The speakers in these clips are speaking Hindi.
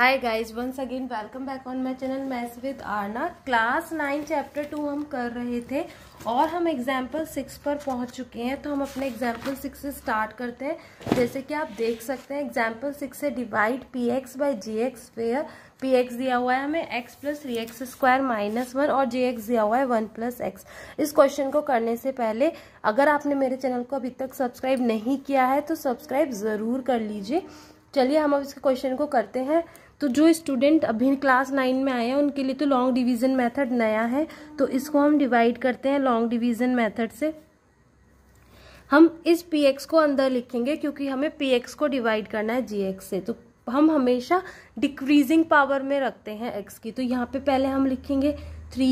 hi guys once again welcome back on my channel maths with Aarna class nine chapter two हम कर रहे थे और हम एग्जाम्पल सिक्स पर पहुंच चुके हैं तो हम अपने एग्जाम्पल सिक्स से स्टार्ट करते हैं जैसे कि आप देख सकते हैं एग्जाम्पल सिक्स से divide p x by g x where p x दिया हुआ है हमें x plus three x square minus one और जे एक्स दिया हुआ है वन प्लस एक्स इस क्वेश्चन को करने से पहले अगर आपने मेरे चैनल को अभी तक सब्सक्राइब नहीं किया है तो सब्सक्राइब ज़रूर कर लीजिए चलिए हम अब इसके क्वेश्चन को करते हैं तो जो स्टूडेंट अभी क्लास नाइन में आए हैं उनके लिए तो लॉन्ग डिवीजन मेथड नया है तो इसको हम डिवाइड करते हैं लॉन्ग डिवीजन मेथड से हम इस पी एक्स को अंदर लिखेंगे क्योंकि हमें पी एक्स को डिवाइड करना है जी एक्स से तो हम हमेशा डिक्रीजिंग पावर में रखते हैं एक्स की तो यहाँ पे पहले हम लिखेंगे थ्री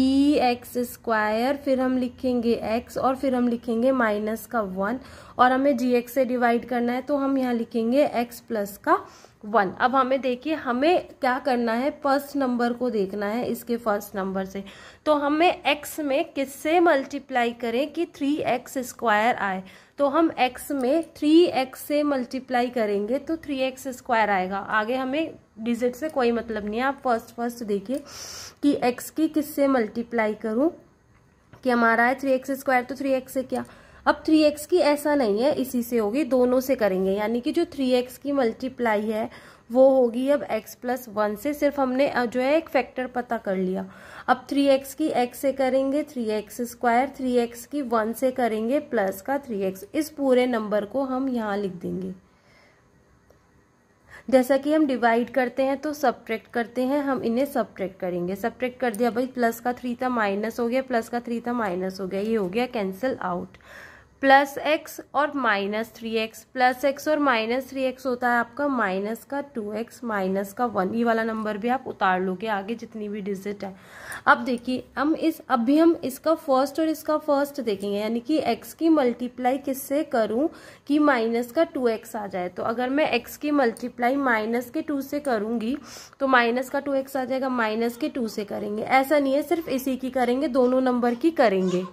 एक्स स्क्वायर फिर हम लिखेंगे एक्स और फिर हम लिखेंगे माइनस का वन और हमें जी से डिवाइड करना है तो हम यहाँ लिखेंगे एक्स प्लस का वन अब हमें देखिए हमें क्या करना है फर्स्ट नंबर को देखना है इसके फर्स्ट नंबर से तो हमें एक्स में किससे मल्टीप्लाई करें कि थ्री एक्स स्क्वायर आए तो हम एक्स में थ्री एक्स से मल्टीप्लाई करेंगे तो थ्री एक्स स्क्वायर आएगा आगे हमें डिजिट से कोई मतलब नहीं है आप फर्स्ट फर्स्ट देखिए कि एक्स की किससे मल्टीप्लाई करूँ कि हमारा है थ्री एक्स स्क्वायर तो थ्री एक्स से क्या अब थ्री एक्स की ऐसा नहीं है इसी से होगी दोनों से करेंगे यानी कि जो थ्री एक्स की मल्टीप्लाई है वो होगी अब x प्लस वन से सिर्फ हमने जो है एक फैक्टर पता कर लिया अब 3x की x से करेंगे 3x एक्स स्क्वायर थ्री की वन से करेंगे प्लस का 3x इस पूरे नंबर को हम यहाँ लिख देंगे जैसा कि हम डिवाइड करते हैं तो सब्ट्रैक्ट करते हैं हम इन्हें सब्ट्रैक्ट करेंगे सब्ट्रैक्ट कर दिया भाई प्लस का थ्री था माइनस हो गया प्लस का थ्री था माइनस हो गया ये हो गया कैंसिल आउट प्लस एक्स और minus three x plus x और माइनस थ्री एक्स होता है आपका माइनस का टू एक्स माइनस का वन ये वाला नंबर भी आप उतार लोगे आगे जितनी भी डिजिट है अब देखिए हम इस अभी हम इसका फर्स्ट और इसका फर्स्ट देखेंगे यानी कि एक्स की मल्टीप्लाई किससे करूं कि माइनस का टू एक्स आ जाए तो अगर मैं एक्स की मल्टीप्लाई माइनस के टू से करूंगी तो माइनस का टू एक्स आ जाएगा माइनस के टू से करेंगे ऐसा नहीं है सिर्फ इसी की करेंगे दोनों नंबर की करेंगे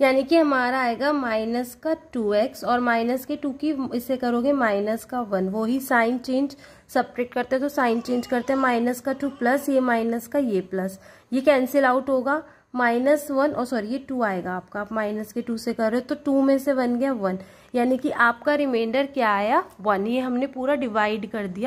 यानी कि हमारा आएगा माइनस का टू एक्स और माइनस के टू की इसे करोगे माइनस का वन वो ही साइन चेंज सपरेट करते हैं तो साइन चेंज करते हैं माइनस का टू प्लस ये माइनस का ये प्लस ये कैंसिल आउट होगा माइनस वन और सॉरी ये टू आएगा आपका आप माइनस के टू से कर रहे हो तो टू में से बन गया वन यानी कि आपका रिमाइंडर क्या आया वन ये हमने पूरा डिवाइड कर दिया